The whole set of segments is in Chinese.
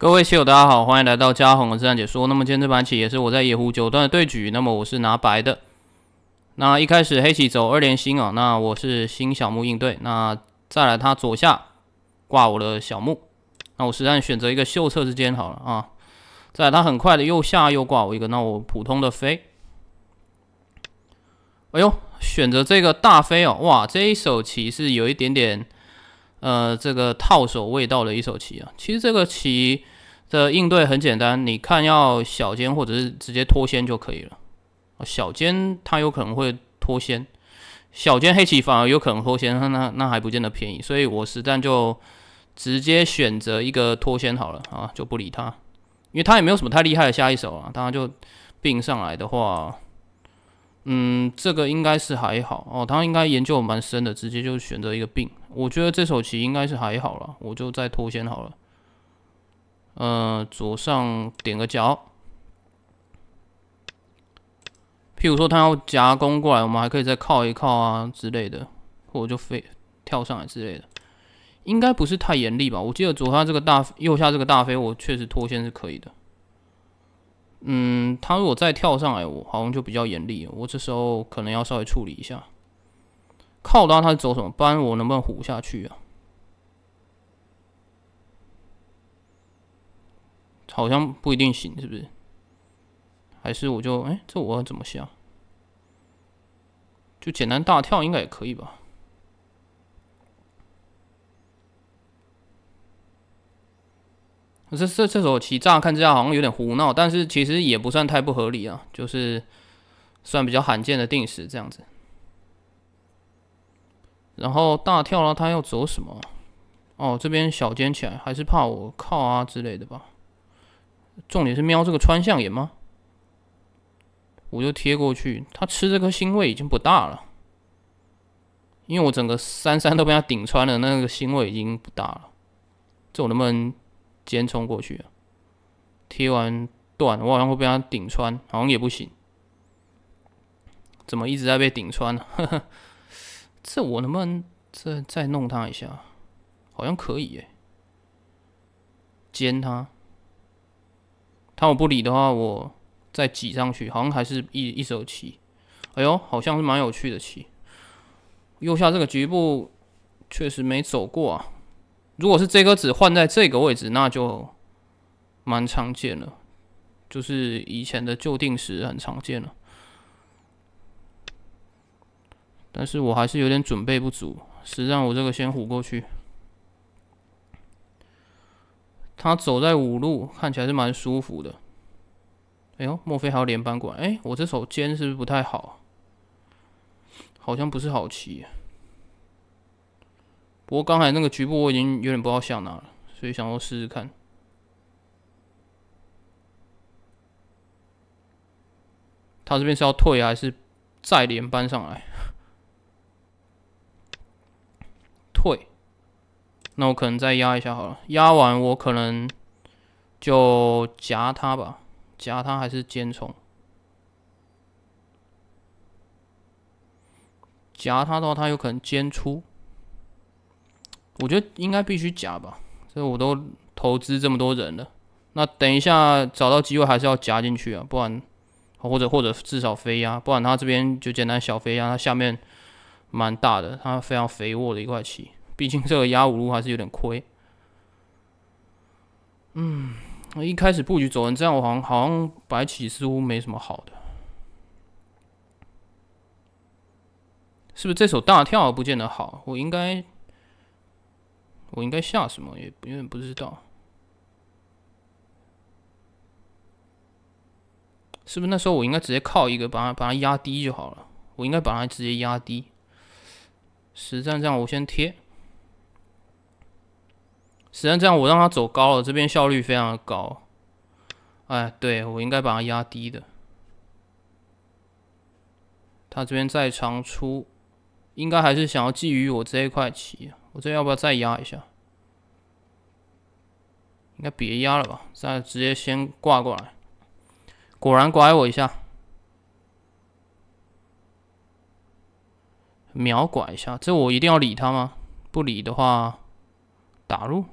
各位棋友，大家好，欢迎来到嘉宏的实战解说。那么今天这盘棋也是我在野狐九段的对局。那么我是拿白的。那一开始黑棋走二连星啊，那我是新小木应对。那再来他左下挂我的小木，那我实际上选择一个秀策之间好了啊。再来他很快的右下又挂我一个，那我普通的飞。哎呦，选择这个大飞哦，哇，这一手棋是有一点点。呃，这个套手味道的一手棋啊，其实这个棋的应对很简单，你看要小尖或者是直接脱先就可以了。小尖他有可能会脱先，小尖黑棋反而有可能脱先，那那那还不见得便宜，所以我实战就直接选择一个脱先好了啊，就不理他，因为他也没有什么太厉害的下一手啊。当然就并上来的话。嗯，这个应该是还好哦，他应该研究蛮深的，直接就选择一个病。我觉得这手棋应该是还好了，我就再拖先好了。嗯，左上点个角，譬如说他要夹攻过来，我们还可以再靠一靠啊之类的，或者就飞跳上来之类的，应该不是太严厉吧？我记得左下这个大，右下这个大飞，我确实拖先是可以的。嗯，他如果再跳上来，我好像就比较严厉。我这时候可能要稍微处理一下，靠拉他走什么？不然我能不能虎下去啊？好像不一定行，是不是？还是我就哎，这我要怎么下？就简单大跳应该也可以吧。这这这手棋乍看之下好像有点胡闹，但是其实也不算太不合理啊，就是算比较罕见的定时这样子。然后大跳了，他要走什么？哦，这边小尖起来，还是怕我靠啊之类的吧。重点是瞄这个穿象眼吗？我就贴过去，他吃这颗星位已经不大了，因为我整个三三都被他顶穿了，那个星位已经不大了。这我能不能？尖冲过去啊！贴完断，我好像会被他顶穿，好像也不行。怎么一直在被顶穿呢？这我能不能再再弄他一下？好像可以耶，尖他，他我不理的话，我再挤上去，好像还是一一手棋。哎呦，好像是蛮有趣的棋。右下这个局部确实没走过啊。如果是这颗子换在这个位置，那就蛮常见了，就是以前的旧定时很常见了。但是我还是有点准备不足，实际上我这个先虎过去。他走在五路，看起来是蛮舒服的。哎呦，莫非还要连扳管？哎，我这手尖是不是不太好？好像不是好棋。不过刚才那个局部我已经有点不知道想哪了，所以想说试试看。他这边是要退还是再连搬上来？退，那我可能再压一下好了。压完我可能就夹它吧，夹它还是尖冲？夹它的话，它有可能尖出。我觉得应该必须夹吧，这我都投资这么多人了，那等一下找到机会还是要夹进去啊，不然或者或者至少飞压，不然他这边就简单小飞压，他下面蛮大的，他非常肥沃的一块棋，毕竟这个压五路还是有点亏。嗯，一开始布局走成这样，我好像好像白棋似乎没什么好的，是不是这手大跳不见得好？我应该。我应该下什么也永远不知道，是不是那时候我应该直接靠一个把它把它压低就好了？我应该把它直接压低。实战这样我先贴，实战这样我让它走高了，这边效率非常高。哎，对我应该把它压低的。他这边再长出，应该还是想要觊觎我这一块棋。我这要不要再压一下？应该别压了吧，再直接先挂过来。果然拐我一下，秒拐一下。这我一定要理他吗？不理的话，打入。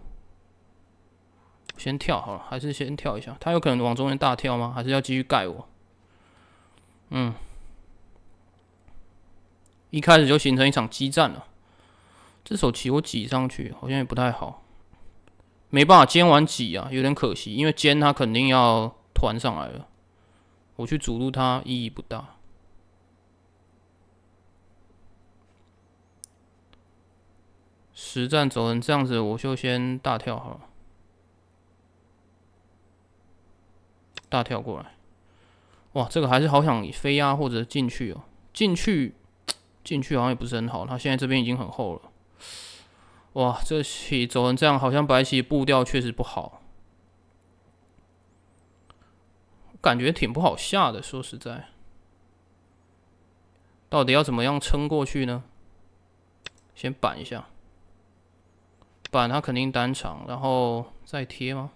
先跳好了，还是先跳一下。他有可能往中间大跳吗？还是要继续盖我？嗯，一开始就形成一场激战了。这手棋我挤上去好像也不太好，没办法尖完挤啊，有点可惜，因为尖他肯定要团上来了，我去阻路他意义不大。实战走成这样子，我就先大跳好了，大跳过来。哇，这个还是好想飞压或者进去哦，进去 进去好像也不是很好，他现在这边已经很厚了。哇，这棋走成这样，好像白棋步调确实不好，感觉挺不好下的。说实在，到底要怎么样撑过去呢？先板一下，板他肯定单长，然后再贴吗？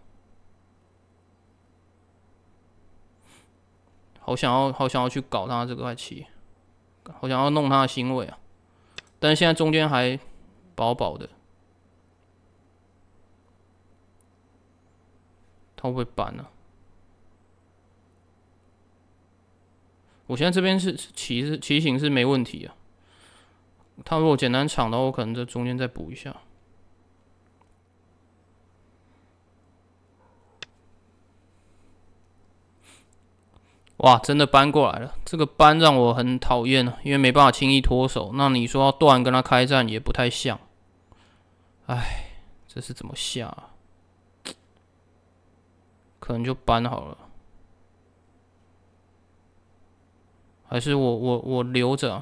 好想要，好想要去搞他这块棋，好想要弄他的星位啊！但是现在中间还薄薄的。他会不会搬啊？我现在这边是骑棋是棋形是没问题啊。他如果简单抢的话，我可能在中间再补一下。哇，真的搬过来了！这个搬让我很讨厌啊，因为没办法轻易脱手。那你说要断跟他开战也不太像。哎，这是怎么下？可能就搬好了，还是我我我留着，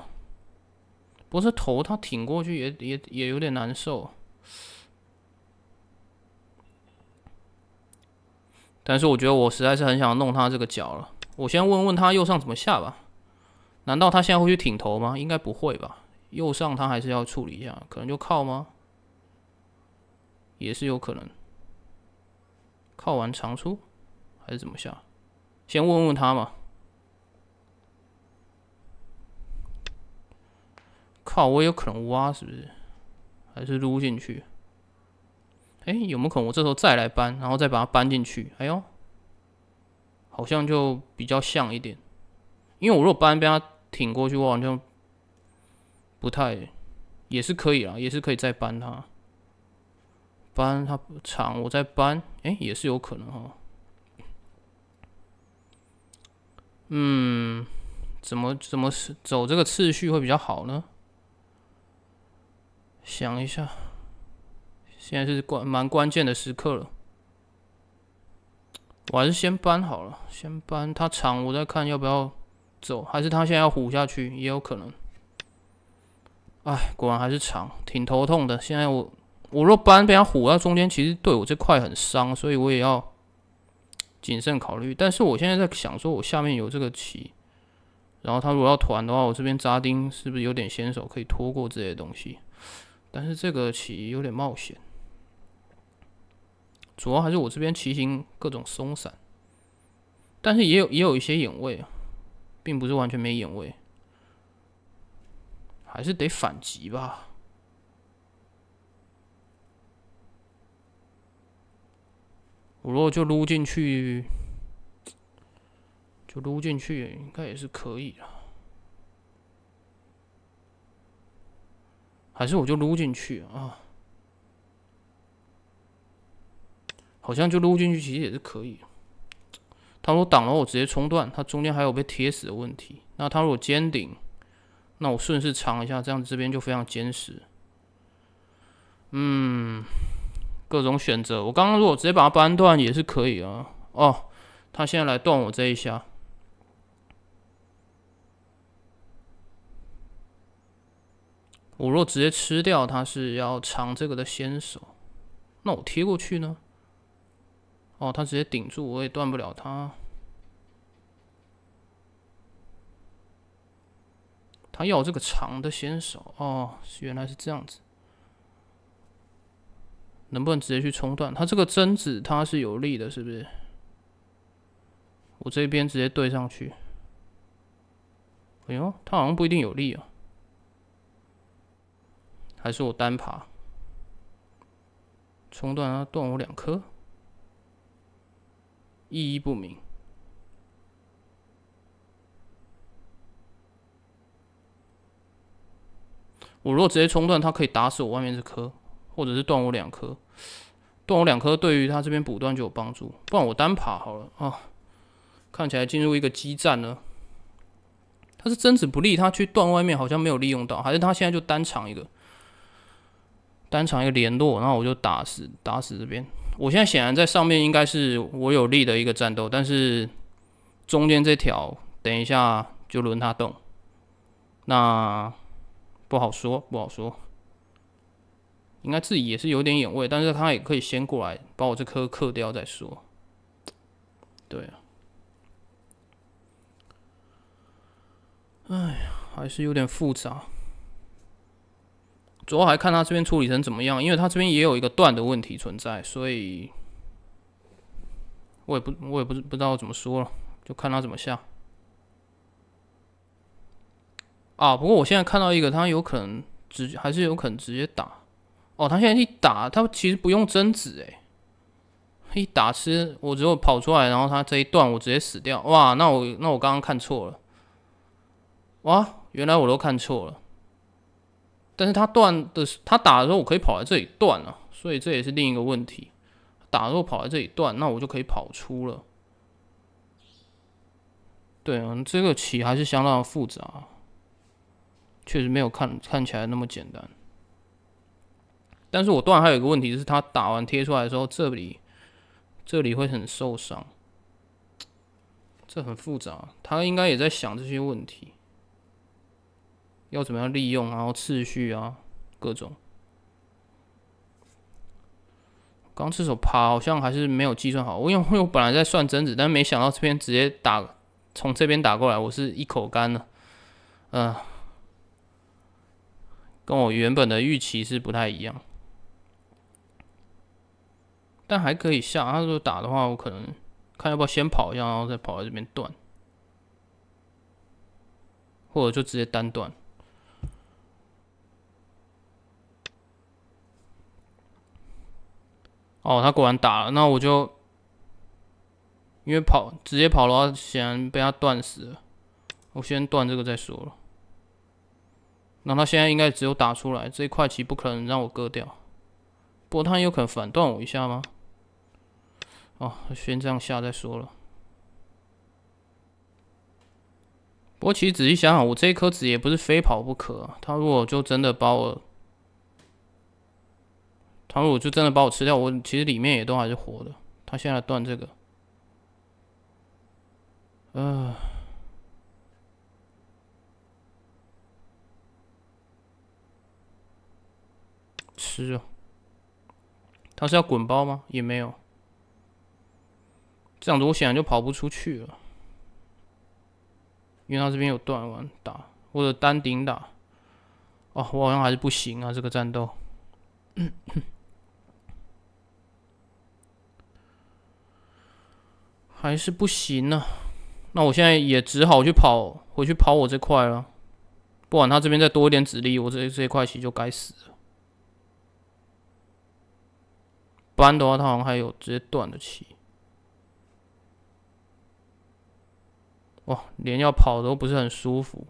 不是头，他挺过去也也也有点难受，但是我觉得我实在是很想弄他这个脚了。我先问问他右上怎么下吧，难道他现在会去挺头吗？应该不会吧。右上他还是要处理一下，可能就靠吗？也是有可能。靠完长出。还是怎么下？先问问他嘛。靠，我有可能挖是不是？还是撸进去？哎，有没有可能我这时候再来搬，然后再把它搬进去？哎呦，好像就比较像一点。因为我如果搬，被它挺过去我好就不太，也是可以啦，也是可以再搬它。搬它长，我再搬，哎，也是有可能哈。嗯，怎么怎么是走这个次序会比较好呢？想一下，现在是关蛮关键的时刻了，我还是先搬好了，先搬它长，我再看要不要走，还是它现在要虎下去也有可能。哎，果然还是长，挺头痛的。现在我我若搬被它虎，到中间其实对我这块很伤，所以我也要。谨慎考虑，但是我现在在想，说我下面有这个棋，然后他如果要团的话，我这边扎丁是不是有点先手可以拖过这些东西？但是这个棋有点冒险，主要还是我这边骑行各种松散，但是也有也有一些眼位啊，并不是完全没眼位，还是得反击吧。我果就撸进去，就撸进去，应该也是可以的。还是我就撸进去啊？好像就撸进去，其实也是可以。他说挡了我，直接冲断。他中间还有被贴死的问题。那他说我尖顶，那我顺势藏一下，这样子这边就非常坚实。嗯。各种选择，我刚刚如果直接把它扳断也是可以啊。哦，他现在来断我这一下，我若直接吃掉，他是要尝这个的先手，那我贴过去呢？哦，他直接顶住，我也断不了他。他要这个长的先手，哦，原来是这样子。能不能直接去冲断？它这个针子它是有力的，是不是？我这边直接对上去，哎呦，它好像不一定有力啊。还是我单爬，冲断它断我两颗，意义不明。我如果直接冲断，它可以打死我外面这颗。或者是断我两颗，断我两颗，对于他这边补断就有帮助。不然我单爬好了啊。看起来进入一个激战了。他是贞子不利，他去断外面好像没有利用到，还是他现在就单场一个单场一个联络，然后我就打死打死这边。我现在显然在上面应该是我有利的一个战斗，但是中间这条等一下就轮他动，那不好说，不好说。应该自己也是有点眼位，但是他也可以先过来把我这颗克掉再说。对啊，哎呀，还是有点复杂，主要还看他这边处理成怎么样，因为他这边也有一个断的问题存在，所以，我也不我也不不知道怎么说了，就看他怎么下。啊，不过我现在看到一个，他有可能直还是有可能直接打。哦，他现在一打，他其实不用贞子哎，一打吃我只有跑出来，然后他这一段我直接死掉，哇，那我那我刚刚看错了，哇，原来我都看错了。但是他断的，他打的时候我可以跑来这里断了，所以这也是另一个问题，打的时候跑来这里断，那我就可以跑出了。对啊，这个棋还是相当的复杂，确实没有看看起来那么简单。但是我断还有一个问题，就是他打完贴出来的时候，这里这里会很受伤，这很复杂。他应该也在想这些问题，要怎么样利用，然后次序啊，各种。刚出手趴，好像还是没有计算好。我因为我本来在算贞子，但是没想到这边直接打，从这边打过来，我是一口干了。嗯，跟我原本的预期是不太一样。但还可以下，他说打的话，我可能看要不要先跑一下，然后再跑来这边断，或者就直接单断。哦，他果然打了，那我就因为跑直接跑的话，显然被他断死了。我先断这个再说了。那他现在应该只有打出来，这一块棋不可能让我割掉。不过他有可能反断我一下吗？哦，先这样下再说了。不过其实仔细想想，我这一颗子也不是非跑不可。他如果就真的把我，他如果就真的把我吃掉，我其实里面也都还是活的。他现在断这个，啊，吃啊！他是要滚包吗？也没有。这样子我显然就跑不出去了，因为他这边有断腕打或者单顶打，哦，我好像还是不行啊，这个战斗 还是不行呢。那我现在也只好去跑回去跑我这块了。不管他这边再多一点指力，我这这一块棋就该死了。不然的话，他好像还有直接断的棋。哇，连要跑都不是很舒服，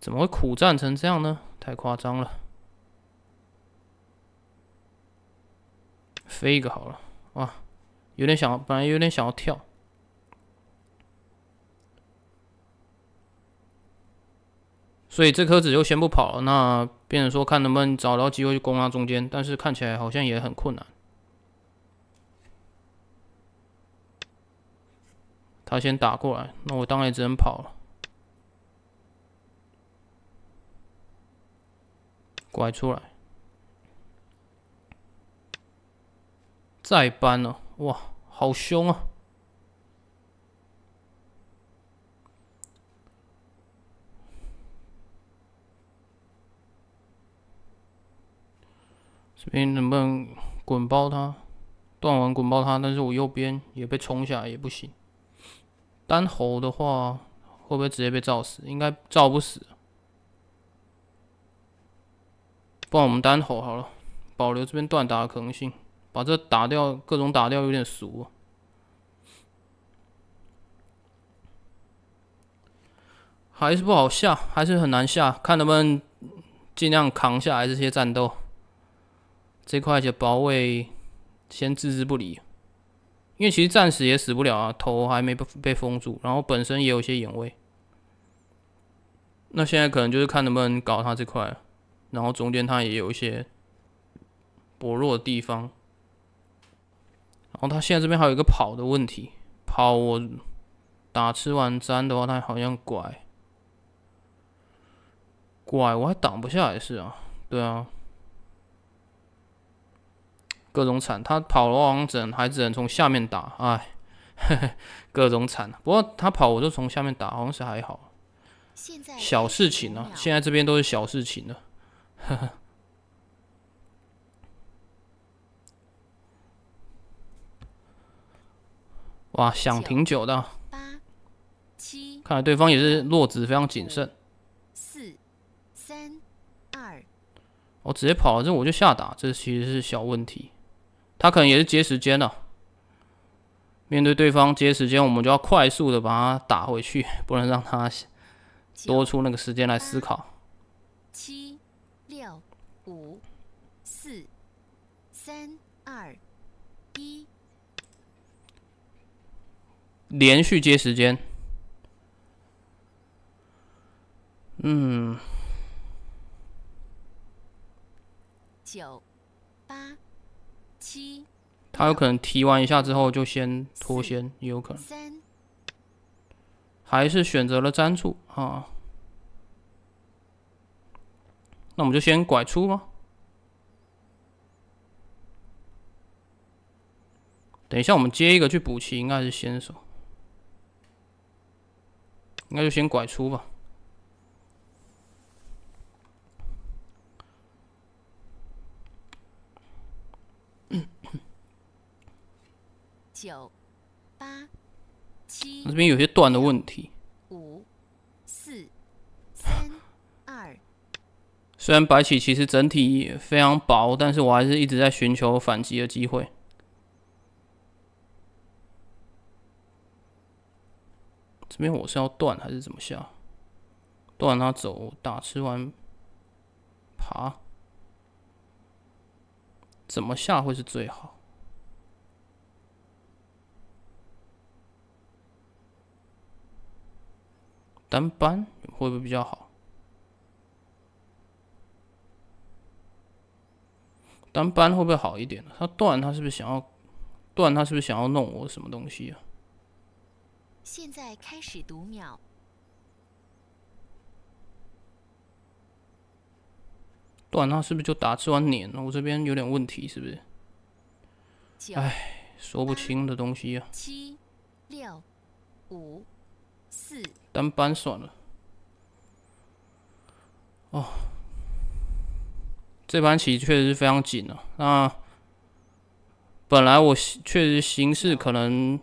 怎么会苦战成这样呢？太夸张了！飞一个好了，哇，有点想，本来有点想要跳，所以这颗子就先不跑了。那变成说看能不能找到机会去攻它中间，但是看起来好像也很困难。他先打过来，那我当然也只能跑了，拐出来，再搬了，哇，好凶啊！这边能不能滚包他，断完滚包他？但是我右边也被冲下来，也不行。单猴的话，会不会直接被照死？应该照不死。不然我们单猴好了，保留这边断打的可能性，把这打掉，各种打掉，有点俗。还是不好下，还是很难下，看能不能尽量扛下来这些战斗。这块就保卫，先置之不理。因为其实暂时也死不了啊，头还没被被封住，然后本身也有一些眼位，那现在可能就是看能不能搞他这块，然后中间他也有一些薄弱的地方，然后他现在这边还有一个跑的问题，跑我打吃完粘的话，他好像拐，拐我还挡不下来是啊，对啊。各种惨，他跑了，王阵还只能从下面打，哎，各种惨。不过他跑，我就从下面打，好像是还好。现在小事情呢，现在这边都是小事情了。呵呵。哇，想挺久的。八七，看来对方也是落子非常谨慎。四三二，我直接跑了，这我就下打，这其实是小问题。他可能也是接时间的，面对对方接时间，我们就要快速的把他打回去，不能让他多出那个时间来思考。七、六、五、四、三、二、一，连续接时间。嗯。他有可能踢完一下之后就先脱先，也有可能，还是选择了粘住啊。那我们就先拐出吗？等一下，我们接一个去补齐，应该是先手，应该就先拐出吧。九八七，这边有些断的问题。五四三二，虽然白起其实整体非常薄，但是我还是一直在寻求反击的机会。这边我是要断还是怎么下？断他走，打吃完爬，怎么下会是最好？单班会不会比较好？单班会不会好一点呢？他断，他是不是想要断？他是不是想要弄我什么东西啊？现在开始读秒。断，他是不是就打吃完脸了？我这边有点问题，是不是？哎，说不清的东西啊。七、六、五。单班算了。哦，这盘棋确实是非常紧了。那本来我确实形势可能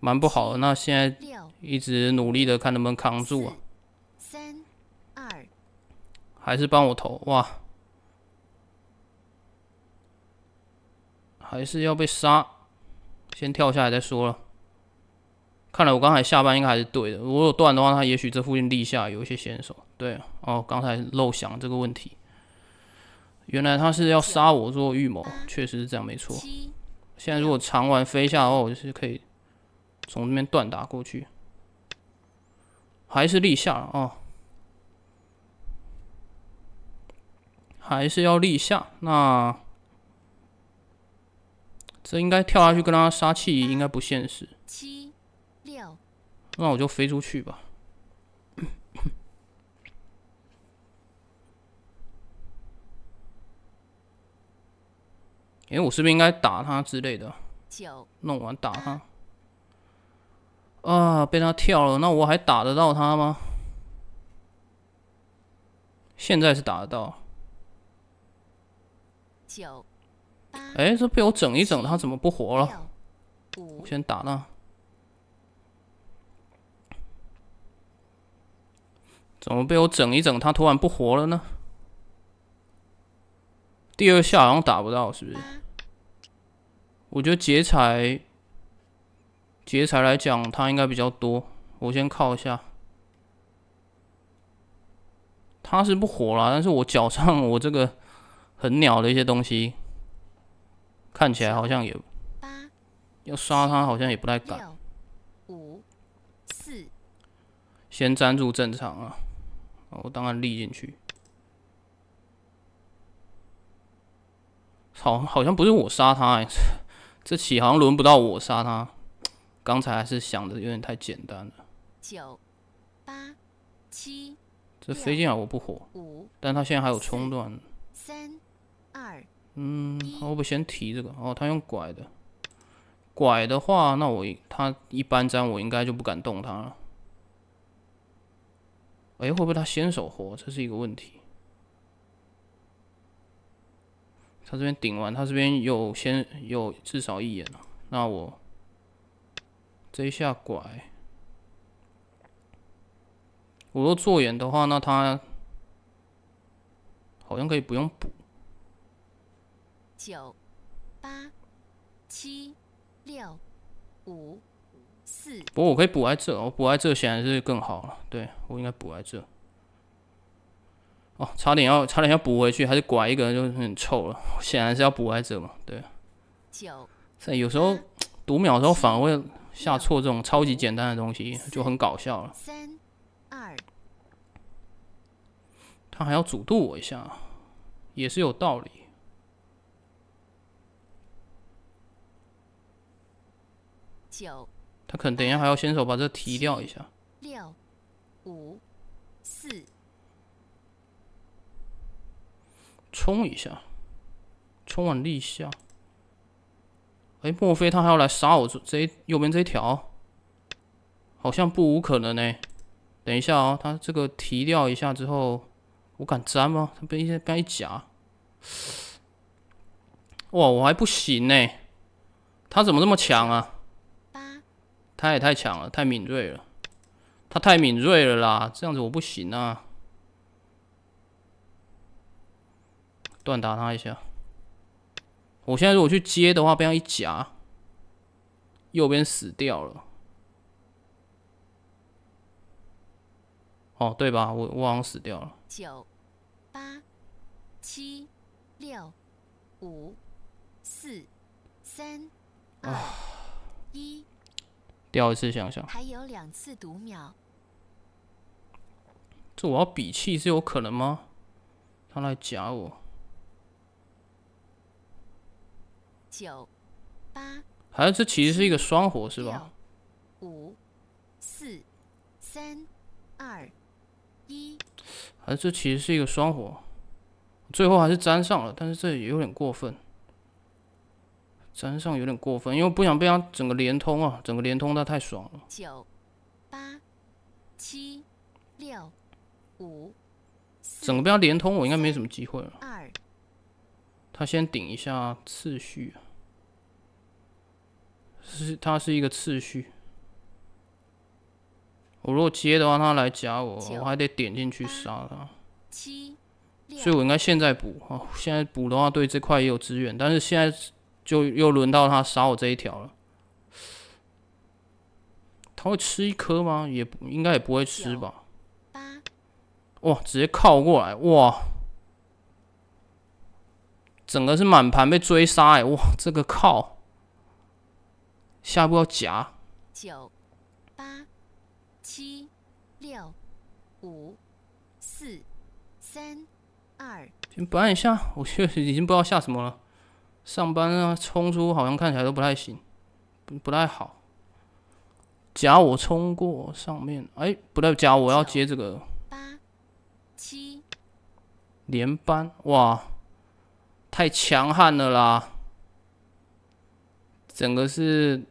蛮不好，的，那现在一直努力的看能不能扛住啊。三、二，还是帮我投哇？还是要被杀？先跳下来再说了。看来我刚才下班应该还是对的。如果断的话，他也许这附近立下有一些先手。对，哦，刚才漏想这个问题，原来他是要杀我做预谋，确实是这样，没错。现在如果长完飞下的话，我就是可以从这边断打过去。还是立下啊，还是要立下。那这应该跳下去跟他杀气应该不现实。那我就飞出去吧。哎，我是不是应该打他之类的？弄完打他。啊，被他跳了，那我还打得到他吗？现在是打得到。九哎，这被我整一整，他怎么不活了？我先打那。怎么被我整一整，他突然不活了呢？第二下好像打不到，是不是？我觉得劫财，劫财来讲，他应该比较多。我先靠一下，他是不活了，但是我脚上我这个很鸟的一些东西，看起来好像也要刷他，好像也不太敢。五、四，先粘住，正常啊。我当然立进去。好，好像不是我杀他哎，这起航好像轮不到我杀他。刚才还是想的有点太简单了。九八七，这飞进来我不活。五，但他现在还有冲段。三二嗯，我不先提这个哦，他用拐的。拐的话，那我他一般砖，我应该就不敢动他了。哎，会不会他先手活？这是一个问题。他这边顶完，他这边有先有至少一眼了。那我这一下拐，我若做眼的话，那他好像可以不用补。九八七六五。不过我可以补在这，我补在这显然是更好了。对我应该补在这。哦，差点要，差点要补回去，还是拐一个就很臭了。显然是要补在这嘛，对。九。这有时候读秒的时候反而会下错这种超级简单的东西，就很搞笑了。三二。他还要主咒我一下，也是有道理。九。他可能等一下还要先手把这提掉一下，六、五、四，冲一下，冲往立下。哎，莫非他还要来杀我这这右边这条？好像不无可能呢。等一下啊，他这个提掉一下之后，我敢粘吗？他被一该该一夹，哇，我还不行哎，他怎么这么强啊？他也太强了，太敏锐了，他太敏锐了啦！这样子我不行啊，断打他一下。我现在如果去接的话，被他一夹，右边死掉了。哦，对吧？我我好像死掉了。九八七六五四三二一。掉一次，想想。还有两次读秒。这我要比气是有可能吗？他来夹我。九八。还是这其实是一个双火，是吧？五四三二一。还是这其实是一个双火，最后还是粘上了，但是这也有点过分。粘上有点过分，因为不想被他整个连通啊！整个连通他太爽了。九八七六五整个被他连通，我应该没什么机会了。二，他先顶一下次序，是，他是一个次序。我如果接的话，他来夹我，我还得点进去杀他。七，所以我应该现在补啊！现在补的话，对这块也有资源，但是现在。就又轮到他杀我这一条了，他会吃一颗吗？也应该也不会吃吧。八，哇，直接靠过来，哇，整个是满盘被追杀哎，哇，这个靠，下一步要夹。九，八，七，六，五，四，三，二。先不按一下，我确实已经不知道下什么了。上班啊，冲出好像看起来都不太行，不太好。夹我冲过上面，哎，不对，夹我要接这个。八七连班，哇，太强悍了啦！整个是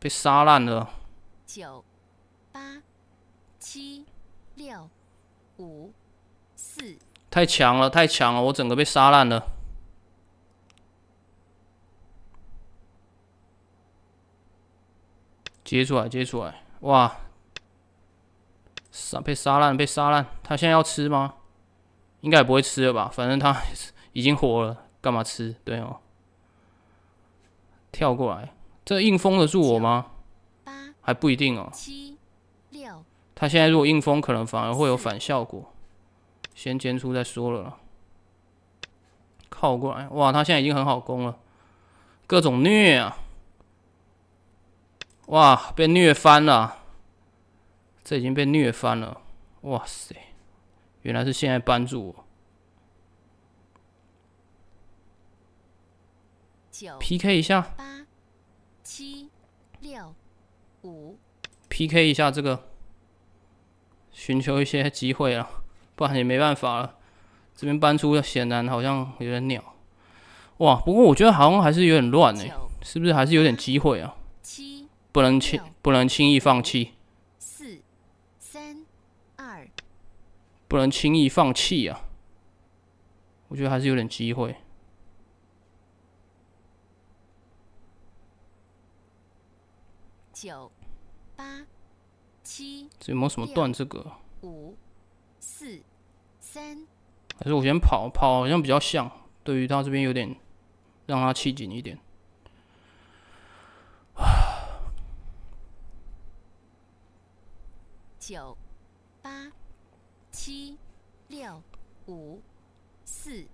被杀烂了。九八七六五四，太强了，太强了，我整个被杀烂了。接出来，接出来！哇，杀被杀烂，被杀烂！他现在要吃吗？应该不会吃了吧？反正他已经活了，干嘛吃？对哦，跳过来，这硬封得住我吗？还不一定哦。七六。他现在如果硬封，可能反而会有反效果。先煎出再说了。靠过来！哇，他现在已经很好攻了，各种虐啊！哇，被虐翻了！这已经被虐翻了。哇塞，原来是现在帮助我。PK 下，八、七、六、五。PK 一下这个，寻求一些机会啊，不然也没办法了。这边搬出显然好像有点鸟。哇，不过我觉得好像还是有点乱呢，是不是还是有点机会啊？不能轻，不能轻易放弃。四、三、二，不能轻易放弃啊！我觉得还是有点机会。九、八、七，这有没有什么断？这个五、四、三，还是我先跑跑，好像比较像。对于他这边有点，让他气紧一点。九八七六五四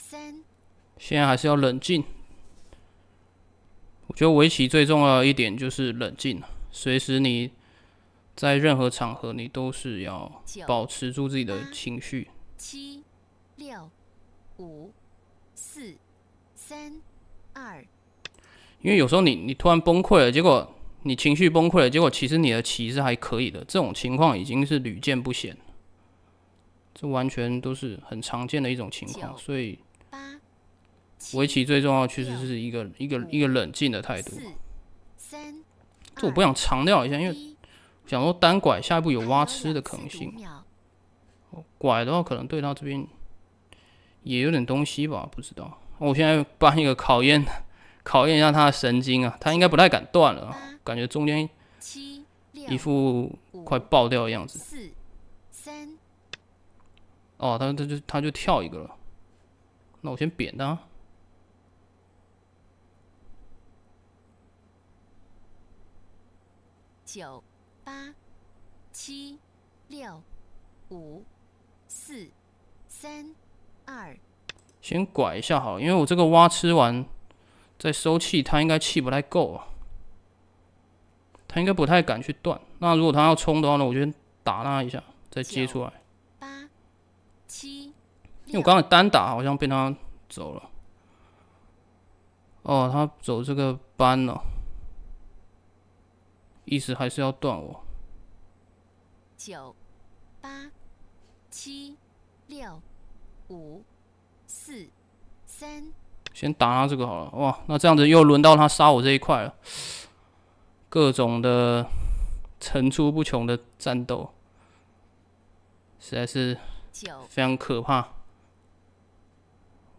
三，现在还是要冷静。我觉得围棋最重要的一点就是冷静，随时你在任何场合你都是要保持住自己的情绪。七六五四三二，因为有时候你你突然崩溃了，结果。你情绪崩溃，了，结果其实你的棋是还可以的。这种情况已经是屡见不鲜，这完全都是很常见的一种情况。所以，围棋最重要确实是一个一个一个冷静的态度。这我不想强调一下，因为想说单拐下一步有挖吃的可能性。拐的话，可能对他这边也有点东西吧，不知道。我现在办一个考验，考验一下他的神经啊，他应该不太敢断了。感觉中间一副快爆掉的样子。四、三。哦，他他就他就跳一个了。那我先扁他。九、八、七、六、五、四、三、二。先拐一下好，因为我这个蛙吃完再收气，它应该气不太够啊。他应该不太敢去断。那如果他要冲的话呢？我先打他一下，再接出来。八七，因为我刚才单打好像被他走了。哦，他走这个班了，意思还是要断我。九八七六五四三，先打他这个好了。哇，那这样子又轮到他杀我这一块了。各种的层出不穷的战斗，实在是非常可怕。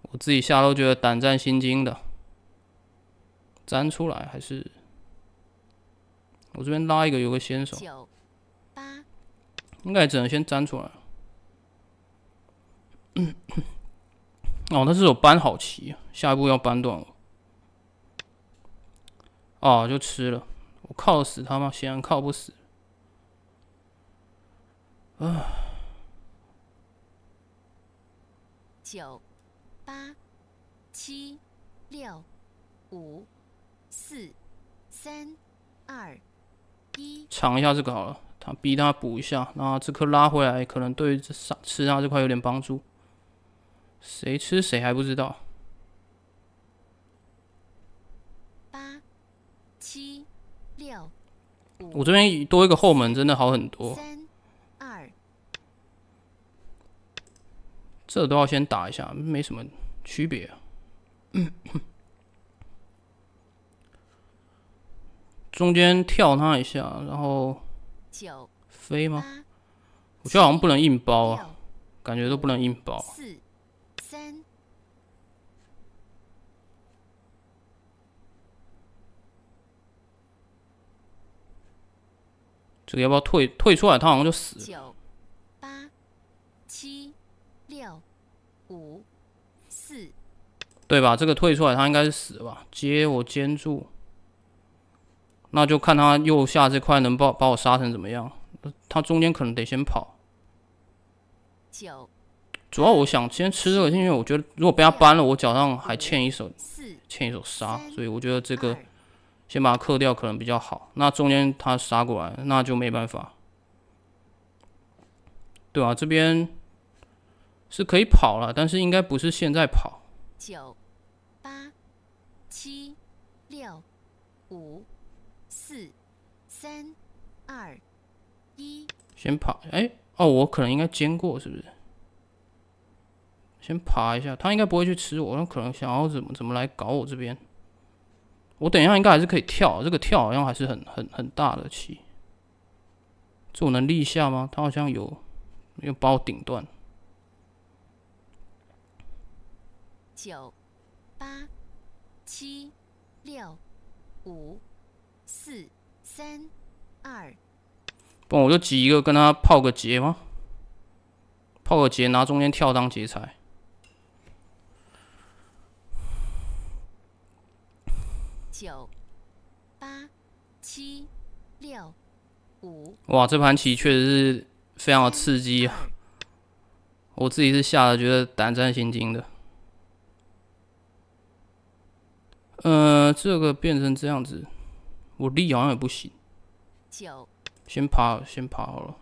我自己下都觉得胆战心惊的。粘出来还是？我这边拉一个，有个先手。应该只能先粘出来。哦，他是有扳好棋，下一步要扳断我。哦，就吃了。我靠死他吗？显然靠不死。啊，九、八、七、六、五、四、三、二、一。尝一下这个好了，他逼他补一下，那这颗拉回来可能对吃他这块有点帮助。谁吃谁还不知道。我这边多一个后门，真的好很多。这都要先打一下，没什么区别。中间跳他一下，然后飞吗？我觉得好像不能硬包啊，感觉都不能硬包。四、三。这个要不要退退出来？他好像就死了。九八七六五四，对吧？这个退出来，他应该是死了吧？接我兼住，那就看他右下这块能把把我杀成怎么样。他中间可能得先跑。九，主要我想先吃这个，因为我觉得如果被他搬了，我脚上还欠一手，欠一手杀，所以我觉得这个。先把它克掉可能比较好，那中间它杀过来那就没办法，对啊，这边是可以跑了，但是应该不是现在跑。九、八、七、六、五、四、三、二、一。先跑，哎，哦，我可能应该煎过，是不是？先爬一下，它应该不会去吃我，他可能想要怎么怎么来搞我这边。我等一下应该还是可以跳，这个跳好像还是很很很大的棋，这我能立下吗？他好像有有把我顶断。九八七六五四三二，不，我就挤一个跟他泡个劫吗？泡个劫拿中间跳当劫材。五哇，这盘棋确实是非常的刺激啊！我自己是吓得觉得胆战心惊的。呃，这个变成这样子，我力好像也不行。九，先爬先爬好了。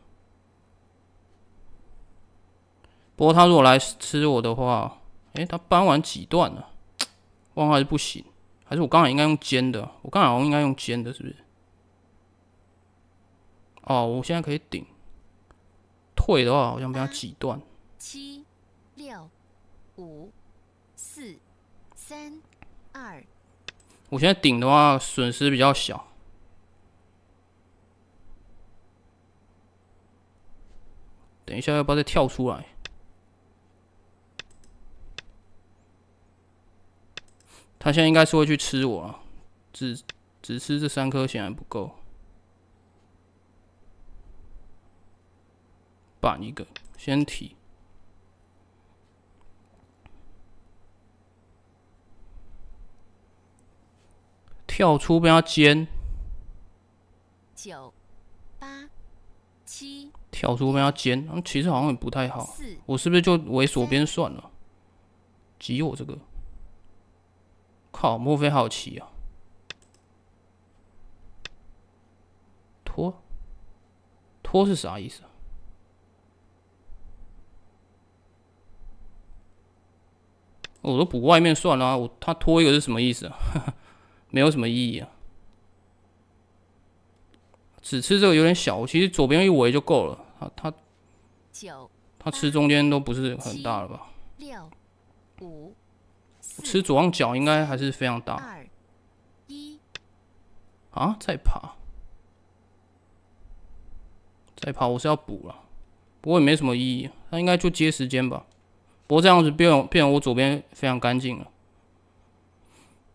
不过他如果来吃我的话，哎，他搬完几段了？万 还是不行，还是我刚才应该用尖的？我刚才好像应该用尖的，是不是？哦，我现在可以顶。退的话，好像被他挤断。七、六、五、四、三、二。我现在顶的话，损失比较小。等一下，要不要再跳出来？他现在应该是会去吃我，只只吃这三颗显然不够。办一个，先提。跳出被他歼。九八七。跳出被他嗯，其实好像也不太好。我是不是就猥琐边算了？急我这个。靠，莫非好奇啊。拖？拖是啥意思？我都补外面算了，我他拖一个是什么意思？啊？没有什么意义啊。只吃这个有点小，我其实左边一围就够了。他他九，他吃中间都不是很大了吧？六五，吃左上角应该还是非常大。一，啊，再爬，再爬，我是要补了，不过也没什么意义，他应该就接时间吧。不过这样子变变，我左边非常干净了。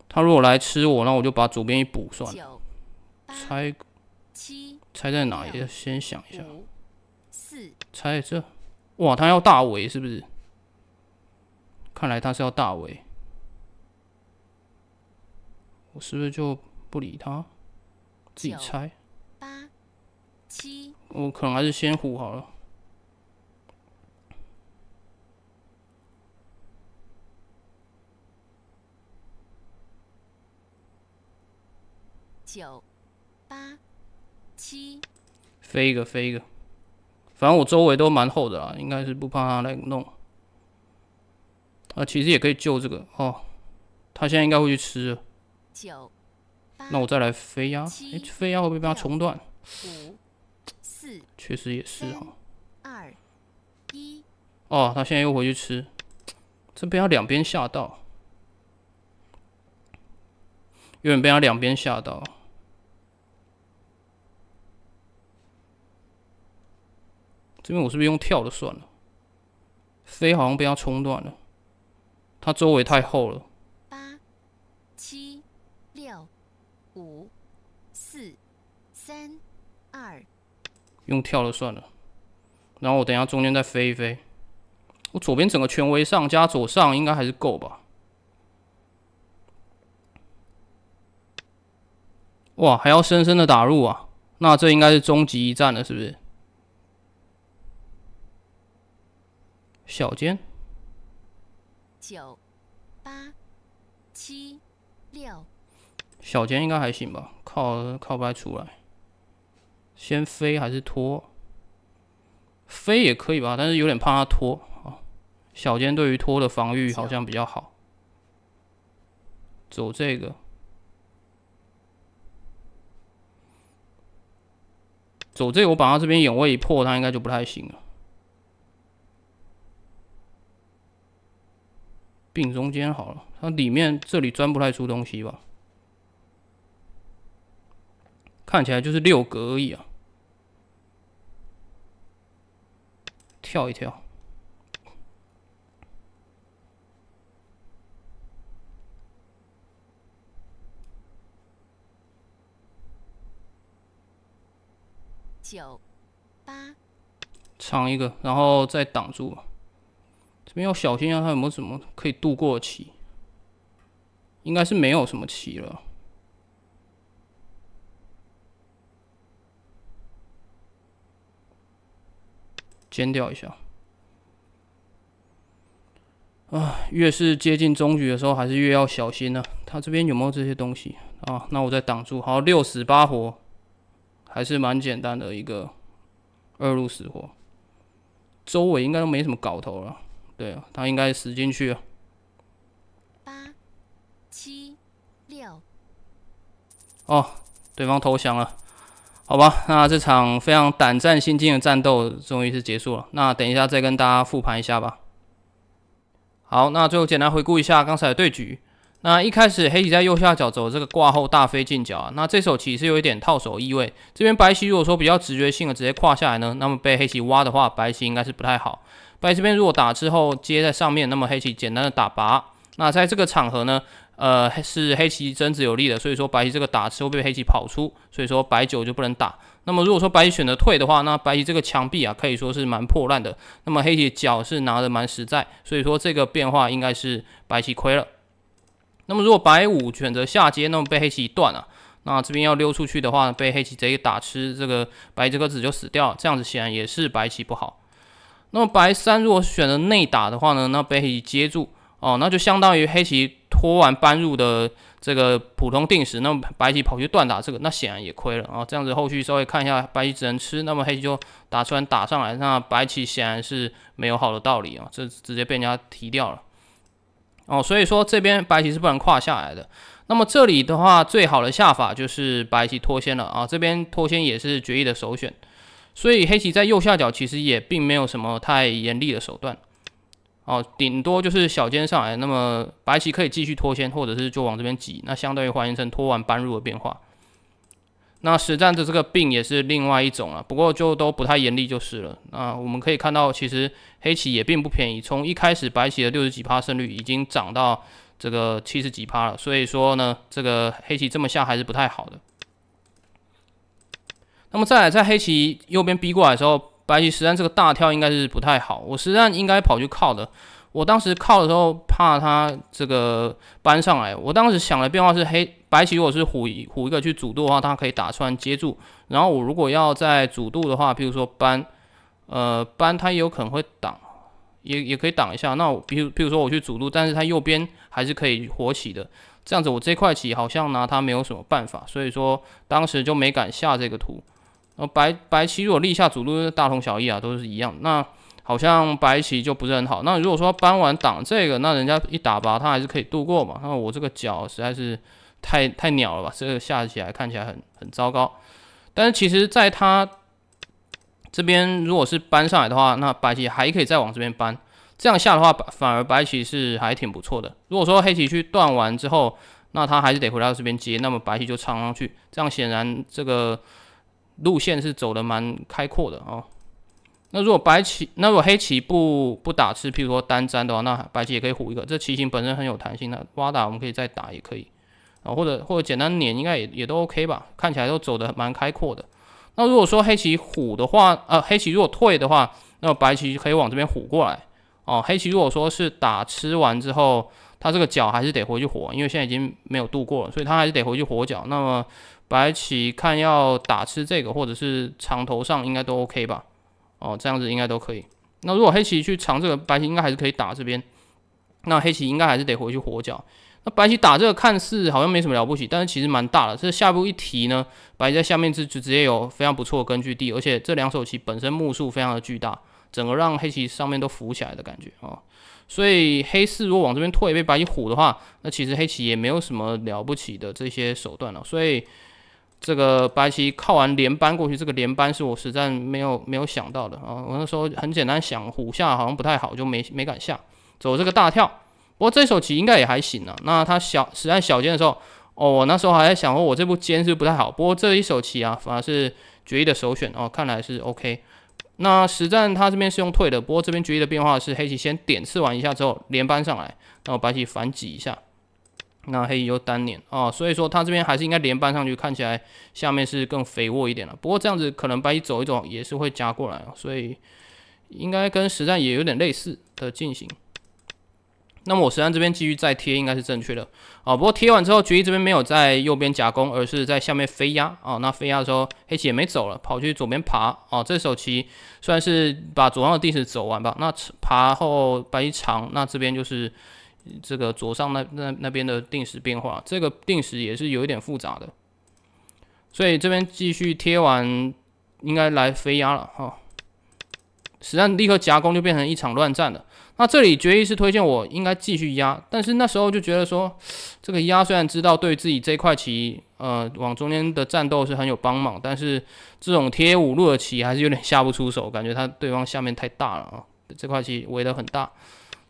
他如果来吃我，那我就把左边一补算了。猜七，拆在哪？也先想一下。四，猜这。哇，他要大尾是不是？看来他是要大尾。我是不是就不理他？自己猜。八七，我可能还是先胡好了。九八七，飞一个飞一个，反正我周围都蛮厚的啦，应该是不怕他来弄。啊，其实也可以救这个哦。他现在应该会去吃。九，那我再来飞呀！飞呀会不会被他冲断。五四，确实也是哈。二一，哦，他现在又回去吃，这边被他两边吓到，有点被他两边吓到。这边我是不是用跳了算了？飞好像被他冲断了，他周围太厚了。八、七、六、五、四、三、二，用跳了算了。然后我等一下中间再飞一飞。我左边整个权威上加左上，应该还是够吧？哇，还要深深的打入啊！那这应该是终极一战了，是不是？小尖，九八七六，小尖应该还行吧，靠靠太出来，先飞还是拖？飞也可以吧，但是有点怕他拖啊。小尖对于拖的防御好像比较好。走这个，走这个，我把他这边眼位一破，他应该就不太行了。并中间好了，它里面这里钻不太出东西吧？看起来就是六格而已啊。跳一跳，九八，藏一个，然后再挡住。这边要小心一下，他有没有什么可以度过棋？应该是没有什么棋了，尖掉一下。啊，越是接近终局的时候，还是越要小心呢。他这边有没有这些东西啊？那我再挡住。好，六死八活，还是蛮简单的一个二路死活，周围应该都没什么搞头了。对他应该死进去。八七六哦，对方投降了，好吧，那这场非常胆战心惊的战斗终于是结束了。那等一下再跟大家复盘一下吧。好，那最后简单回顾一下刚才的对局。那一开始黑棋在右下角走这个挂后大飞进角啊，那这手棋是有一点套手意味。这边白棋如果说比较直觉性的直接跨下来呢，那么被黑棋挖的话，白棋应该是不太好。白这边如果打之后接在上面，那么黑棋简单的打拔。那在这个场合呢，呃，是黑棋争执有利的，所以说白棋这个打吃会被黑棋跑出，所以说白九就不能打。那么如果说白棋选择退的话，那白棋这个墙壁啊可以说是蛮破烂的。那么黑棋脚是拿的蛮实在，所以说这个变化应该是白棋亏了。那么如果白五选择下接，那么被黑棋断了，那这边要溜出去的话，被黑棋直接打吃，这个白这个子就死掉，这样子显然也是白棋不好。那么白三如果选择内打的话呢，那被黑棋接住哦，那就相当于黑棋拖完搬入的这个普通定时，那么白棋跑去断打这个，那显然也亏了啊。这样子后续稍微看一下，白棋只能吃，那么黑棋就打来打上来，那白棋显然是没有好的道理啊，这直接被人家提掉了哦。所以说这边白棋是不能跨下来的。那么这里的话，最好的下法就是白棋脱先了啊，这边脱先也是决议的首选。所以黑棋在右下角其实也并没有什么太严厉的手段，哦，顶多就是小尖上来，那么白棋可以继续拖先，或者是就往这边挤，那相当于还原成拖完搬入的变化。那实战的这个病也是另外一种啊，不过就都不太严厉就是了。那我们可以看到，其实黑棋也并不便宜，从一开始白棋的六十几趴胜率已经涨到这个七十几趴了，所以说呢，这个黑棋这么下还是不太好的。那么再在黑棋右边逼过来的时候，白棋实战这个大跳应该是不太好。我实战应该跑去靠的。我当时靠的时候怕他这个搬上来。我当时想的变化是，黑白棋，我是虎一虎一个去主渡的话，它可以打穿接住。然后我如果要在主渡的话，比如说搬，呃搬，它也有可能会挡，也也可以挡一下。那我比如比如说我去主度，但是它右边还是可以活起的。这样子我这块棋好像拿它没有什么办法，所以说当时就没敢下这个图。那白白棋如果立下主路，大同小异啊，都是一样。那好像白棋就不是很好。那如果说搬完挡这个，那人家一打吧，他还是可以度过嘛。那我这个脚实在是太太鸟了吧，这个下起来看起来很很糟糕。但是其实，在他这边如果是搬上来的话，那白棋还可以再往这边搬。这样下的话，反而白棋是还挺不错的。如果说黑棋去断完之后，那他还是得回到这边接，那么白棋就仓上去，这样显然这个。路线是走的蛮开阔的哦。那如果白棋，那如果黑棋不不打吃，譬如说单粘的话，那白棋也可以虎一个。这棋形本身很有弹性，的，挖打我们可以再打也可以，啊或者或者简单碾应该也也都 OK 吧？看起来都走的蛮开阔的。那如果说黑棋虎的话，呃黑棋如果退的话，那么白棋可以往这边虎过来。哦，黑棋如果说是打吃完之后，他这个角还是得回去活，因为现在已经没有度过了，所以他还是得回去活角。那么白棋看要打吃这个，或者是长头上应该都 OK 吧？哦，这样子应该都可以。那如果黑棋去长这个，白棋应该还是可以打这边。那黑棋应该还是得回去活角。那白棋打这个看似好像没什么了不起，但是其实蛮大的。这下步一提呢，白棋在下面就就直接有非常不错的根据地，而且这两手棋本身目数非常的巨大，整个让黑棋上面都浮起来的感觉啊。所以黑四如果往这边退被白棋虎的话，那其实黑棋也没有什么了不起的这些手段了。所以。这个白棋靠完连扳过去，这个连扳是我实战没有没有想到的啊！我那时候很简单想虎下好像不太好，就没没敢下，走这个大跳。不过这一手棋应该也还行啊。那他小实战小尖的时候，哦，我那时候还在想说我这步尖是不是不太好？不过这一手棋啊，反而是决一的首选哦，看来是 OK。那实战他这边是用退的，不过这边决一的变化是黑棋先点刺完一下之后连扳上来，然后白棋反挤一下。那黑棋又单连啊，所以说它这边还是应该连扳上去，看起来下面是更肥沃一点了。不过这样子可能白棋走一走也是会加过来，所以应该跟实战也有点类似的进行。那么我实战这边继续再贴应该是正确的啊。不过贴完之后，局一这边没有在右边夹攻，而是在下面飞压啊。那飞压的时候，黑棋也没走了，跑去左边爬啊。这时候棋算是把左上的地势走完吧，那爬后白棋长，那这边就是。这个左上那那那边的定时变化，这个定时也是有一点复杂的，所以这边继续贴完，应该来飞压了哈。实战立刻夹攻就变成一场乱战了。那这里决议是推荐我应该继续压，但是那时候就觉得说，这个压虽然知道对自己这块棋，呃，往中间的战斗是很有帮忙，但是这种贴五路的棋还是有点下不出手，感觉它对方下面太大了啊，这块棋围得很大。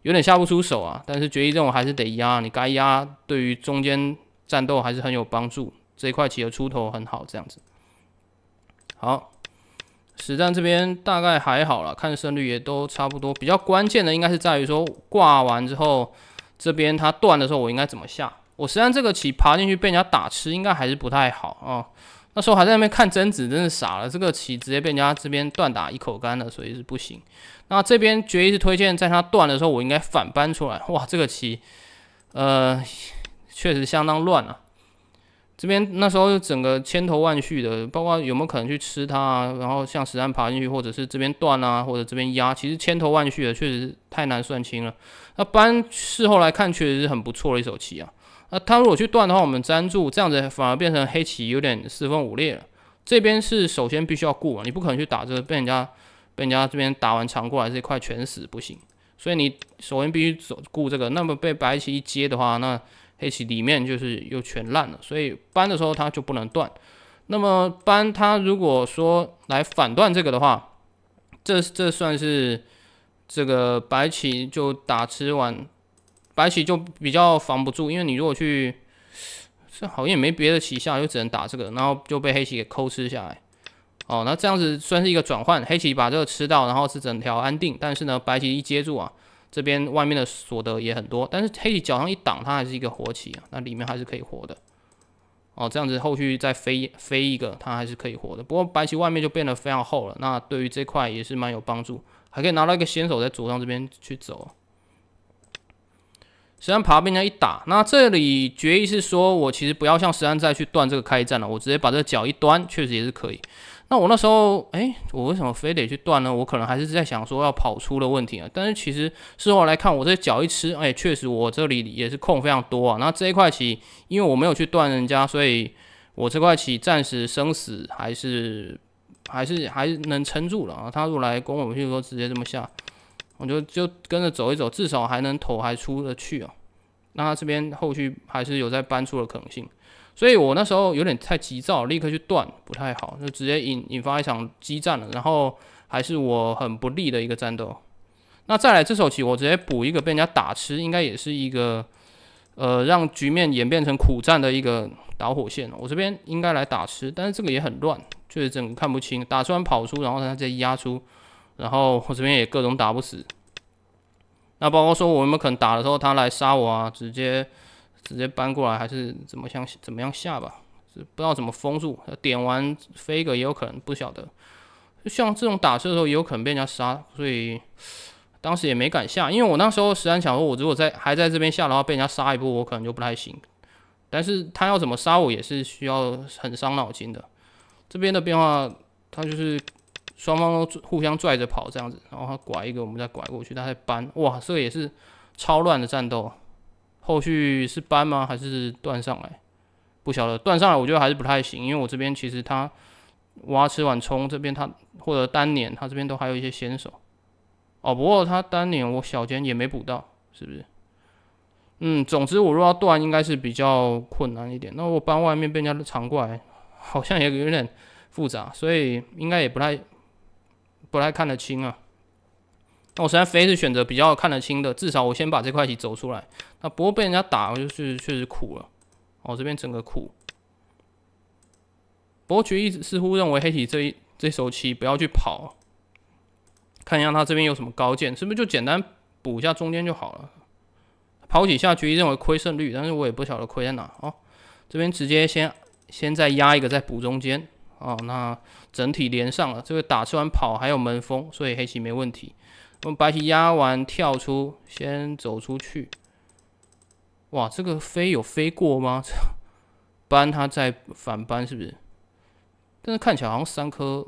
有点下不出手啊，但是决议这种还是得压，你该压，对于中间战斗还是很有帮助。这一块棋的出头很好，这样子。好，实战这边大概还好了，看胜率也都差不多。比较关键的应该是在于说挂完之后，这边它断的时候我应该怎么下？我实战这个棋爬进去被人家打吃，应该还是不太好啊。那时候还在那边看贞子，真是傻了，这个棋直接被人家这边断打一口干了，所以是不行。那这边决一是推荐，在他断的时候，我应该反搬出来。哇，这个棋，呃，确实相当乱啊。这边那时候整个千头万绪的，包括有没有可能去吃它，然后向实战爬进去，或者是这边断啊，或者这边压，其实千头万绪的，确实太难算清了。那搬事后来看，确实是很不错的一手棋啊。那他如果去断的话，我们粘住，这样子反而变成黑棋有点四分五裂了。这边是首先必须要顾啊，你不可能去打这个被人家。被人家这边打完长过来这一块全死不行，所以你首先必须顾这个。那么被白棋一接的话，那黑棋里面就是又全烂了，所以搬的时候它就不能断。那么搬它如果说来反断这个的话，这这算是这个白棋就打吃完，白棋就比较防不住，因为你如果去，这好像也没别的棋下，就只能打这个，然后就被黑棋给抠吃下来。哦，那这样子算是一个转换，黑棋把这个吃到，然后是整条安定。但是呢，白棋一接住啊，这边外面的所得也很多。但是黑棋脚上一挡，它还是一个活棋啊，那里面还是可以活的。哦，这样子后续再飞飞一个，它还是可以活的。不过白棋外面就变得非常厚了，那对于这块也是蛮有帮助，还可以拿到一个先手在左上这边去走。虽然爬兵呢一打，那这里决议是说我其实不要像十安再去断这个开战了，我直接把这个脚一端，确实也是可以。那我那时候，哎，我为什么非得去断呢？我可能还是在想说要跑出的问题啊。但是其实事后来看，我这脚一吃，哎，确实我这里也是空非常多啊。那这一块棋，因为我没有去断人家，所以我这块棋暂时生死还是还是还是能撑住了啊。他如果来攻我，们，如说直接这么下，我就就跟着走一走，至少还能头还出得去啊。那他这边后续还是有在搬出的可能性。所以我那时候有点太急躁，立刻去断不太好，就直接引引发一场激战了。然后还是我很不利的一个战斗。那再来这手棋，我直接补一个被人家打吃，应该也是一个呃让局面演变成苦战的一个导火线。我这边应该来打吃，但是这个也很乱，就是整个看不清。打出完跑出，然后呢他再压出，然后我这边也各种打不死。那包括说我们可能打的时候，他来杀我啊，直接。直接搬过来还是怎么像怎么样下吧，是不知道怎么封住。点完飞一个也有可能不晓得，像这种打车的时候也有可能被人家杀，所以当时也没敢下，因为我那时候十三说，我如果在还在这边下的话，被人家杀一步，我可能就不太行。但是他要怎么杀我也是需要很伤脑筋的。这边的变化，他就是双方都互相拽着跑这样子，然后他拐一个，我们再拐过去，他再搬，哇，这个也是超乱的战斗。后续是搬吗，还是断上来？不晓得，断上来我觉得还是不太行，因为我这边其实他挖吃碗冲这边他或者单年他这边都还有一些先手哦，不过他单年我小尖也没补到，是不是？嗯，总之我若要断应该是比较困难一点，那我搬外面被人家藏过来，好像也有点复杂，所以应该也不太不太看得清啊。那我实在非是选择比较看得清的，至少我先把这块棋走出来。那不过被人家打，我就确实确实苦了。我这边整个苦。不过局一似乎认为黑棋这一这手棋不要去跑，看一下他这边有什么高见，是不是就简单补一下中间就好了？跑几下局一认为亏胜率，但是我也不晓得亏在哪哦。这边直接先先再压一个，再补中间哦。那整体连上了，这个打吃完跑还有门风，所以黑棋没问题。我们白棋压完跳出，先走出去。哇，这个飞有飞过吗？搬它再反搬是不是？但是看起来好像三颗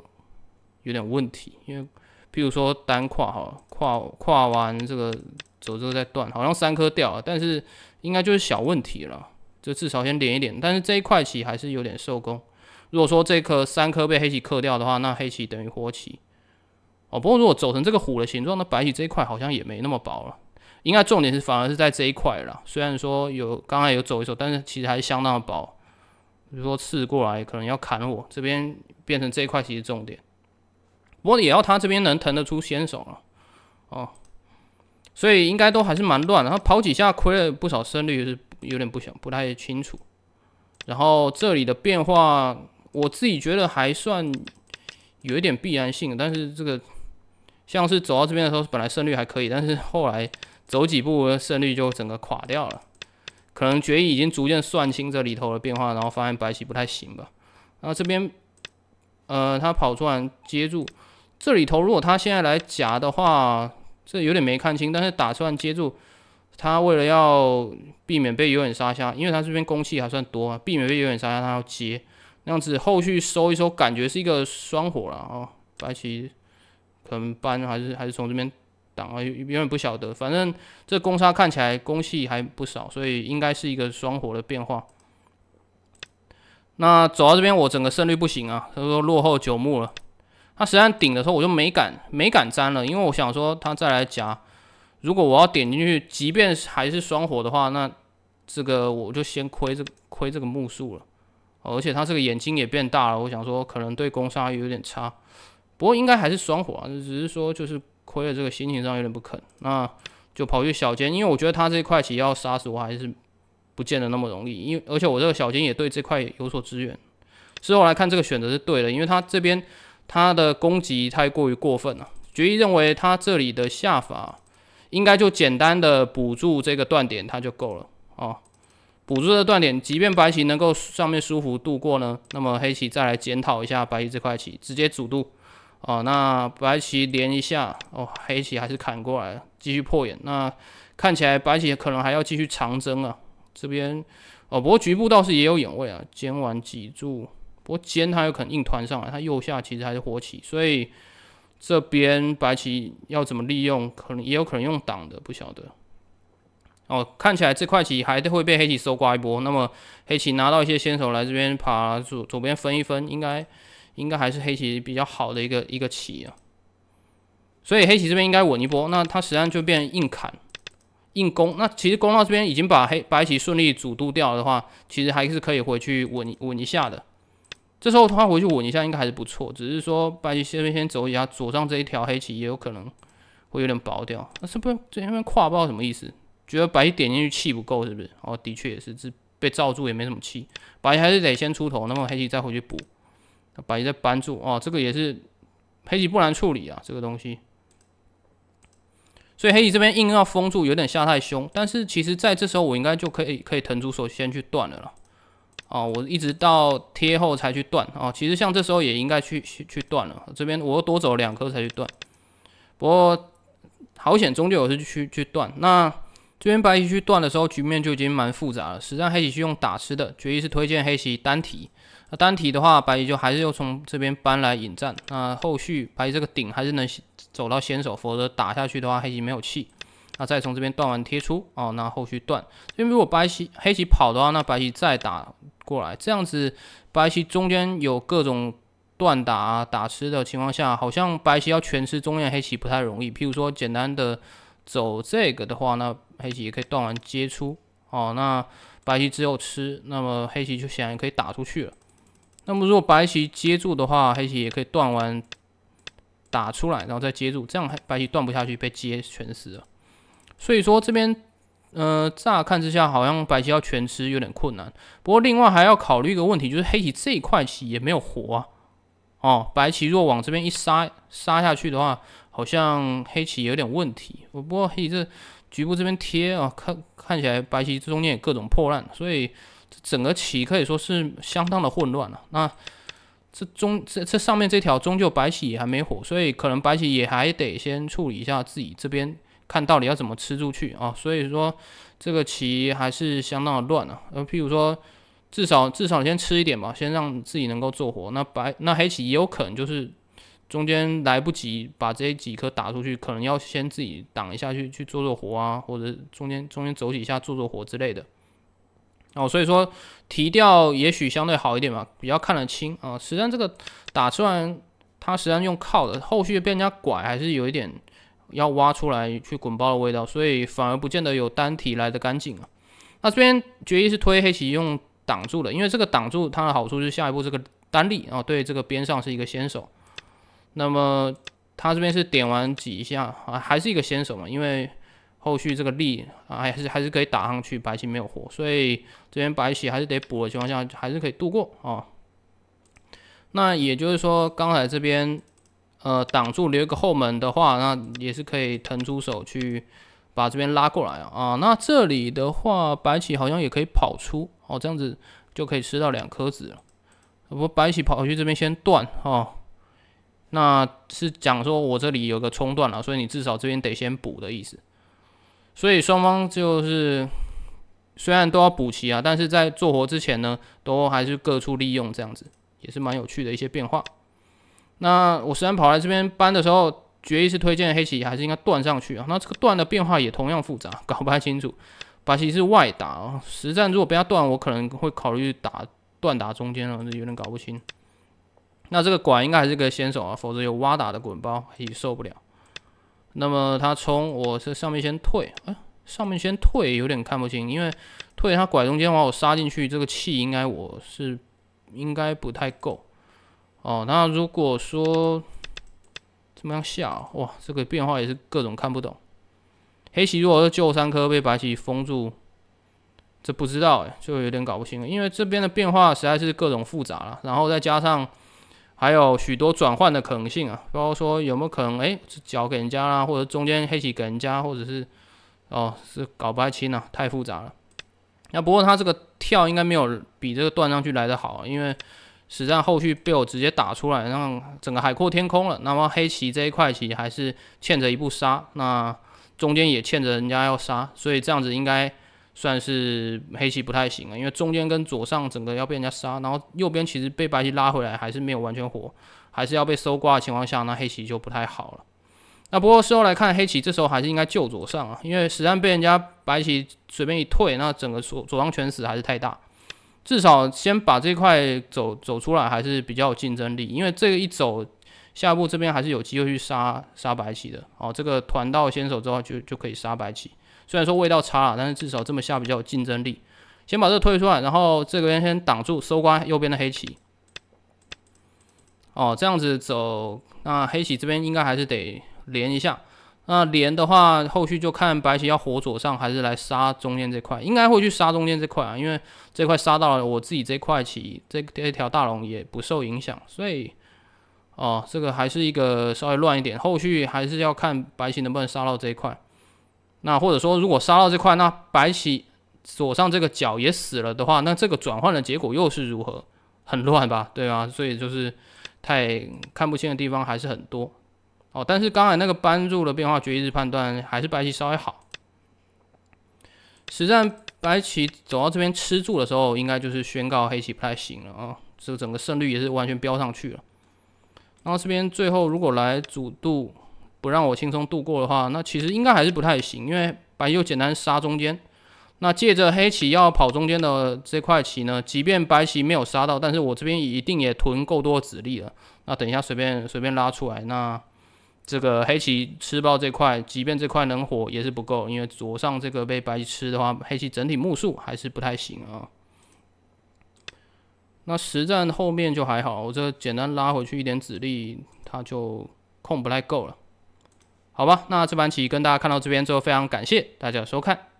有点问题，因为比如说单跨哈，跨跨完这个走之后再断，好像三颗掉，了，但是应该就是小问题了，就至少先连一连。但是这一块棋还是有点受攻。如果说这颗三颗被黑棋克掉的话，那黑棋等于活棋。哦，不过如果走成这个虎的形状，那白起这一块好像也没那么薄了。应该重点是反而是在这一块了。虽然说有刚刚有走一手，但是其实还是相当的薄。比如说刺过来可能要砍我这边，变成这一块其实重点。不过也要他这边能腾得出先手了。哦，所以应该都还是蛮乱，然后跑几下亏了不少胜率，是有点不想不太清楚。然后这里的变化我自己觉得还算有一点必然性，但是这个。像是走到这边的时候，本来胜率还可以，但是后来走几步，胜率就整个垮掉了。可能决议已经逐渐算清这里头的变化，然后发现白棋不太行吧？那这边，呃，他跑出来接住这里头，如果他现在来夹的话，这有点没看清，但是打算接住他，为了要避免被有点杀下，因为他这边攻气还算多，避免被有点杀下，他要接那样子，后续收一收，感觉是一个双火了啊，白棋。可能搬还是还是从这边挡啊，永远不晓得。反正这攻杀看起来攻序还不少，所以应该是一个双火的变化。那走到这边，我整个胜率不行啊，他说落后九木了。他实际上顶的时候，我就没敢没敢粘了，因为我想说他再来夹，如果我要点进去，即便还是双火的话，那这个我就先亏这亏这个木数了。而且他这个眼睛也变大了，我想说可能对攻杀有点差。不过应该还是双火、啊，只是说就是亏了这个心情上有点不肯，那就跑去小尖，因为我觉得他这块棋要杀死我还是不见得那么容易，因为而且我这个小尖也对这块有所支援，之后来看这个选择是对的，因为他这边他的攻击太过于过分了，决议认为他这里的下法应该就简单的补助这个断点他就够了啊，补助的断点，即便白棋能够上面舒服度过呢，那么黑棋再来检讨一下白棋这块棋直接主度。哦，那白棋连一下，哦，黑棋还是砍过来继续破眼。那看起来白棋可能还要继续长征啊。这边，哦，不过局部倒是也有眼位啊，尖完脊柱，不过尖它有可能硬团上来，它右下其实还是活棋，所以这边白棋要怎么利用，可能也有可能用挡的，不晓得。哦，看起来这块棋还得会被黑棋收刮一波。那么黑棋拿到一些先手来这边爬左左边分一分，应该。应该还是黑棋比较好的一个一个棋啊，所以黑棋这边应该稳一波，那它实际上就变硬砍、硬攻。那其实攻到这边已经把黑白棋顺利阻渡掉的话，其实还是可以回去稳稳一下的。这时候他回去稳一下应该还是不错，只是说白棋这边先走一下左上这一条黑棋也有可能会有点薄掉。那是不是这下面知道什么意思？觉得白棋点进去气不够是不是？哦，的确也是，这被罩住也没什么气，白棋还是得先出头，那么黑棋再回去补。白棋再扳住啊，这个也是黑棋不难处理啊，这个东西。所以黑棋这边硬要封住，有点下太凶。但是其实在这时候，我应该就可以可以腾出手先去断了了。啊，我一直到贴后才去断啊，其实像这时候也应该去去断了。这边我又多走两颗才去断，不过好险，终究我是去去断。那这边白棋去断的时候，局面就已经蛮复杂了。实战黑棋是用打吃，的决一是推荐黑棋单提。那单体的话，白棋就还是要从这边搬来引战。那后续白棋这个顶还是能走到先手，否则打下去的话黑棋没有气。那再从这边断完贴出哦，那后续断。因为如果白棋黑棋跑的话，那白棋再打过来，这样子白棋中间有各种断打打吃的情况下，好像白棋要全吃中岳黑棋不太容易。譬如说简单的走这个的话那黑棋也可以断完接出哦，那白棋只有吃，那么黑棋就显然可以打出去了。那么，如果白棋接住的话，黑棋也可以断完打出来，然后再接住，这样黑白棋断不下去，被接全死了。所以说这边，呃，乍看之下好像白棋要全吃有点困难。不过另外还要考虑一个问题，就是黑棋这一块棋也没有活啊。哦，白棋若往这边一杀杀下去的话，好像黑棋有点问题。不过黑棋这局部这边贴啊，看看起来白棋这中间有各种破烂，所以。整个棋可以说是相当的混乱了。那这中这这上面这条，终究白棋也还没火，所以可能白棋也还得先处理一下自己这边，看到底要怎么吃出去啊。所以说这个棋还是相当的乱啊。呃，譬如说至少至少先吃一点吧，先让自己能够做活。那白那黑棋也有可能就是中间来不及把这几颗打出去，可能要先自己挡一下去去做做活啊，或者中间中间走几下做做活之类的。哦，所以说提调也许相对好一点吧，比较看得清啊。实际上这个打出来，它实际上用靠的，后续被人家拐还是有一点要挖出来去滚包的味道，所以反而不见得有单体来的干净啊。那这边决议是推黑棋用挡住的，因为这个挡住它的好处是下一步这个单力啊，对这个边上是一个先手。那么他这边是点完挤一下啊，还是一个先手嘛？因为后续这个力啊，还是还是可以打上去，白棋没有活，所以。这边白起还是得补的情况下，还是可以度过啊。那也就是说，刚才这边呃挡住留一个后门的话，那也是可以腾出手去把这边拉过来啊。那这里的话，白起好像也可以跑出哦，这样子就可以吃到两颗子了。不，白起跑去这边先断啊，那是讲说我这里有个冲断了，所以你至少这边得先补的意思。所以双方就是。虽然都要补齐啊，但是在做活之前呢，都还是各处利用这样子，也是蛮有趣的一些变化。那我虽然跑来这边搬的时候，决意是推荐黑棋还是应该断上去啊。那这个断的变化也同样复杂，搞不太清楚。白棋是外打啊，实战如果被他断，我可能会考虑打断打中间了，有点搞不清。那这个拐应该还是个先手啊，否则有挖打的滚包，黑棋受不了。那么他冲，我这上面先退啊。上面先退有点看不清，因为退他拐中间，我杀进去，这个气应该我是应该不太够哦。那如果说怎么样下哇，这个变化也是各种看不懂。黑棋如果救三颗被白棋封住，这不知道就有点搞不清了，因为这边的变化实在是各种复杂了。然后再加上还有许多转换的可能性啊，包括说有没有可能哎脚给人家啦，或者中间黑棋给人家，或者是。哦，是搞不太清啊，太复杂了。那不过他这个跳应该没有比这个断上去来得好，因为实战后续被我直接打出来，让整个海阔天空了。那么黑棋这一块棋还是欠着一步杀，那中间也欠着人家要杀，所以这样子应该算是黑棋不太行了，因为中间跟左上整个要被人家杀，然后右边其实被白棋拉回来还是没有完全活，还是要被收刮的情况下，那黑棋就不太好了。那不过事后来看，黑棋这时候还是应该救左上啊，因为实战被人家白棋随便一退，那整个左左上全死还是太大。至少先把这块走走出来还是比较有竞争力，因为这个一走下一步这边还是有机会去杀杀白棋的。哦，这个团到先手之后就就可以杀白棋，虽然说味道差了，但是至少这么下比较有竞争力。先把这个推出来，然后这个先先挡住收官右边的黑棋。哦，这样子走，那黑棋这边应该还是得。连一下，那连的话，后续就看白棋要活左上还是来杀中间这块，应该会去杀中间这块啊，因为这块杀到了我自己这块棋，这这条大龙也不受影响，所以，哦，这个还是一个稍微乱一点，后续还是要看白棋能不能杀到这一块，那或者说如果杀到这块，那白棋左上这个角也死了的话，那这个转换的结果又是如何？很乱吧，对吧？所以就是太看不清的地方还是很多。哦，但是刚才那个搬入的变化决议日判断还是白棋稍微好。实战白棋走到这边吃住的时候，应该就是宣告黑棋不太行了啊。这整个胜率也是完全飙上去了。然后这边最后如果来主度不让我轻松度过的话，那其实应该还是不太行，因为白棋又简单杀中间。那借着黑棋要跑中间的这块棋呢，即便白棋没有杀到，但是我这边一定也囤够多子力了。那等一下随便随便拉出来那。这个黑棋吃爆这块，即便这块能活也是不够，因为左上这个被白棋吃的话，黑棋整体目数还是不太行啊。那实战后面就还好，我这简单拉回去一点子力，他就控不太够了，好吧？那这盘棋跟大家看到这边就非常感谢大家的收看。